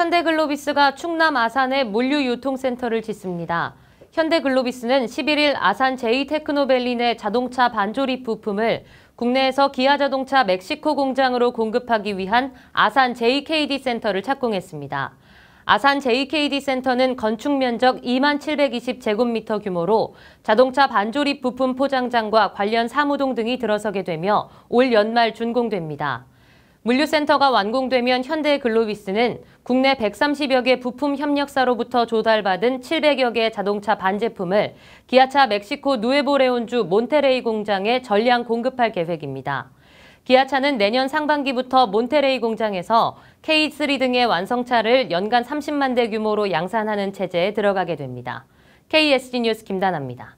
현대글로비스가 충남 아산에 물류유통센터를 짓습니다. 현대글로비스는 11일 아산 제이테크노밸리 내 자동차 반조립 부품을 국내에서 기아자동차 멕시코 공장으로 공급하기 위한 아산 JKD 센터를 착공했습니다. 아산 JKD 센터는 건축 면적 2만 720제곱미터 규모로 자동차 반조립 부품 포장장과 관련 사무동 등이 들어서게 되며 올 연말 준공됩니다. 물류센터가 완공되면 현대글로비스는 국내 130여 개 부품 협력사로부터 조달받은 700여 개 자동차 반제품을 기아차 멕시코 누에보레온주 몬테레이 공장에 전량 공급할 계획입니다. 기아차는 내년 상반기부터 몬테레이 공장에서 K3 등의 완성차를 연간 30만 대 규모로 양산하는 체제에 들어가게 됩니다. KSG 뉴스 김다나입니다.